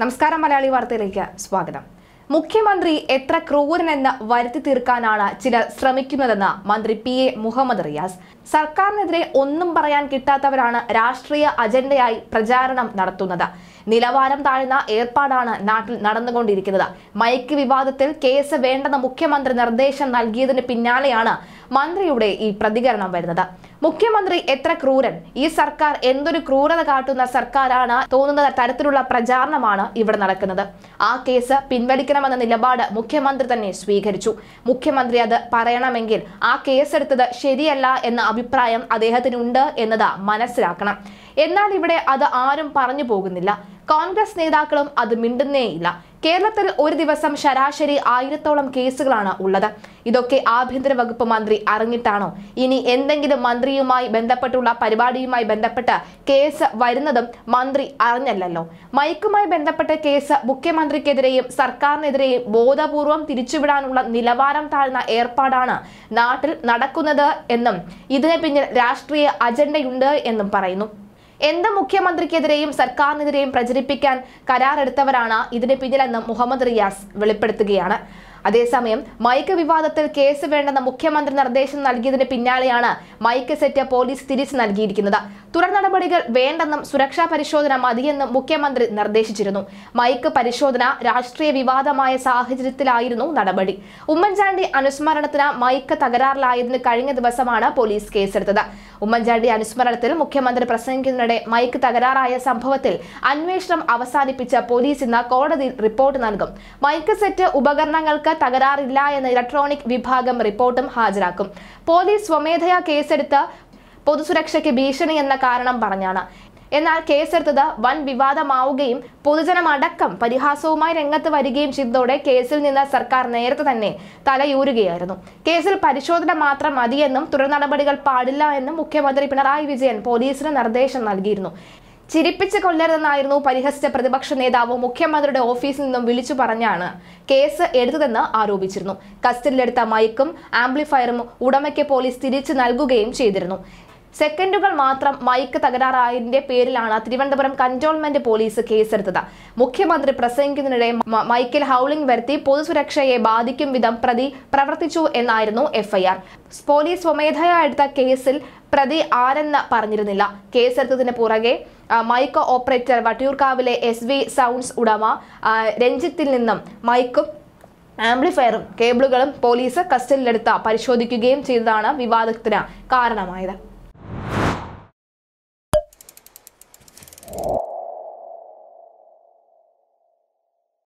നമസ്കാരം മലയാളി വാർത്തയിലേക്ക് സ്വാഗതം മുഖ്യമന്ത്രി എത്ര ക്രൂരനെന്ന് വരുത്തി തീർക്കാനാണ് ചിലർ ശ്രമിക്കുന്നതെന്ന് മന്ത്രി പി എ മുഹമ്മദ് റിയാസ് സർക്കാരിനെതിരെ ഒന്നും പറയാൻ കിട്ടാത്തവരാണ് രാഷ്ട്രീയ അജണ്ടയായി പ്രചാരണം നടത്തുന്നത് നിലവാരം താഴ്ന്ന ഏർപ്പാടാണ് നാട്ടിൽ നടന്നുകൊണ്ടിരിക്കുന്നത് മയക്ക് വിവാദത്തിൽ കേസ് വേണ്ടെന്ന് മുഖ്യമന്ത്രി നിർദ്ദേശം നൽകിയതിന് പിന്നാലെയാണ് മന്ത്രിയുടെ ഈ പ്രതികരണം വരുന്നത് മുഖ്യമന്ത്രി എത്ര ക്രൂരൻ ഈ സർക്കാർ എന്തൊരു ക്രൂരത കാട്ടുന്ന സർക്കാരാണ് തോന്നുന്ന തരത്തിലുള്ള പ്രചാരണമാണ് ഇവിടെ നടക്കുന്നത് ആ കേസ് പിൻവലിക്കണമെന്ന നിലപാട് മുഖ്യമന്ത്രി തന്നെ സ്വീകരിച്ചു മുഖ്യമന്ത്രി അത് പറയണമെങ്കിൽ ആ കേസെടുത്തത് ശരിയല്ല എന്ന അഭിപ്രായം അദ്ദേഹത്തിനുണ്ട് എന്നത് മനസ്സിലാക്കണം എന്നാൽ ഇവിടെ അത് ആരും പറഞ്ഞു പോകുന്നില്ല കോൺഗ്രസ് നേതാക്കളും അത് മിണ്ടുന്നേയില്ല കേരളത്തിൽ ഒരു ദിവസം ശരാശരി ആയിരത്തോളം കേസുകളാണ് ഉള്ളത് ഇതൊക്കെ ആഭ്യന്തര വകുപ്പ് മന്ത്രി അറിഞ്ഞിട്ടാണോ ഇനി എന്തെങ്കിലും മന്ത്രിയുമായി ബന്ധപ്പെട്ടുള്ള പരിപാടിയുമായി ബന്ധപ്പെട്ട് കേസ് വരുന്നതും മന്ത്രി അറിഞ്ഞല്ലല്ലോ മയക്കുമായി ബന്ധപ്പെട്ട കേസ് മുഖ്യമന്ത്രിക്കെതിരെയും സർക്കാരിനെതിരെയും ബോധപൂർവം തിരിച്ചുവിടാനുള്ള നിലവാരം താഴ്ന്ന ഏർപ്പാടാണ് നാട്ടിൽ നടക്കുന്നത് എന്നും ഇതിന് പിന്നിൽ രാഷ്ട്രീയ അജണ്ടയുണ്ട് എന്നും പറയുന്നു എന്ത് മുഖ്യമന്ത്രിക്കെതിരെയും സർക്കാരിനെതിരെയും പ്രചരിപ്പിക്കാൻ കരാറെടുത്തവരാണ് ഇതിന് പിന്നിലെന്ന് മുഹമ്മദ് റിയാസ് വെളിപ്പെടുത്തുകയാണ് അതേസമയം മൈക്ക് വിവാദത്തിൽ കേസ് വേണ്ടെന്ന മുഖ്യമന്ത്രി നിർദ്ദേശം നൽകിയതിന് പിന്നാലെയാണ് മൈക്ക് സെറ്റ് പോലീസ് തിരിച്ചു നൽകിയിരിക്കുന്നത് തുടർ നടപടികൾ വേണ്ടെന്നും സുരക്ഷാ പരിശോധന മതിയെന്നും മുഖ്യമന്ത്രി നിർദ്ദേശിച്ചിരുന്നു മൈക്ക് പരിശോധന രാഷ്ട്രീയ വിവാദമായ സാഹചര്യത്തിലായിരുന്നു നടപടി ഉമ്മൻചാണ്ടി അനുസ്മരണത്തിന് മൈക്ക് തകരാറിലായതിന് കഴിഞ്ഞ ദിവസമാണ് പോലീസ് കേസെടുത്തത് ഉമ്മൻചാണ്ടി അനുസ്മരണത്തിൽ മുഖ്യമന്ത്രി പ്രസംഗിക്കുന്നതിനിടെ മൈക്ക് തകരാറായ സംഭവത്തിൽ അന്വേഷണം അവസാനിപ്പിച്ച പോലീസ് ഇന്ന് കോടതിയിൽ റിപ്പോർട്ട് നൽകും മൈക്ക് സെറ്റ് ഉപകരണങ്ങൾക്ക് തകരാറില്ല എന്ന ഇലക്ട്രോണിക് വിഭാഗം റിപ്പോർട്ടും ഹാജരാക്കും പോലീസ് സ്വമേധയാ കേസെടുത്ത് പൊതുസുരക്ഷയ്ക്ക് ഭീഷണി എന്ന കാരണം പറഞ്ഞാണ് എന്നാൽ കേസെടുത്തത് വൻ വിവാദമാവുകയും പൊതുജനമടക്കം പരിഹാസവുമായി രംഗത്ത് വരികയും ചെയ്തതോടെ കേസിൽ നിന്ന് സർക്കാർ നേരത്തെ തന്നെ തലയൂരുകയായിരുന്നു കേസിൽ പരിശോധന മാത്രം മതിയെന്നും തുടർ നടപടികൾ പാടില്ല എന്നും മുഖ്യമന്ത്രി പിണറായി വിജയൻ പോലീസിന് നിർദ്ദേശം നൽകിയിരുന്നു ചിരിപ്പിച്ച് കൊല്ലരുതെന്നായിരുന്നു പരിഹസിച്ച പ്രതിപക്ഷ നേതാവ് മുഖ്യമന്ത്രിയുടെ ഓഫീസിൽ നിന്നും വിളിച്ചു പറഞ്ഞാണ് കേസ് എടുത്തതെന്ന് ആരോപിച്ചിരുന്നു കസ്റ്റഡിയിലെടുത്ത മൈക്കും ആംപ്ലിഫയറും ഉടമയ്ക്ക് പോലീസ് തിരിച്ചു നൽകുകയും ചെയ്തിരുന്നു സെക്കൻഡുകൾ മാത്രം മൈക്ക് തകരാറായതിന്റെ പേരിലാണ് തിരുവനന്തപുരം കന്റോൺമെന്റ് പോലീസ് കേസെടുത്തത് മുഖ്യമന്ത്രി പ്രസംഗിക്കുന്നതിനിടെ മൈക്കിൽ ഹൗളിംഗ് വരുത്തി പൊതുസുരക്ഷയെ ബാധിക്കും വിധം പ്രതി പ്രവർത്തിച്ചു എന്നായിരുന്നു എഫ്ഐആർ പോലീസ് സ്വമേധയാ എടുത്ത കേസിൽ പ്രതി ആരെന്ന് പറഞ്ഞിരുന്നില്ല കേസെടുത്തതിന് പുറകെ മൈക്ക് ഓപ്പറേറ്റർ വട്ടിയൂർക്കാവിലെ എസ് വി സൗണ്ട്സ് ഉടമ രഞ്ജിത്തിൽ നിന്നും മൈക്കും ആംപ്ലിഫയറും കേബിളുകളും പോലീസ് കസ്റ്റഡിയിലെടുത്ത പരിശോധിക്കുകയും ചെയ്തതാണ് വിവാദത്തിന് കാരണമായത്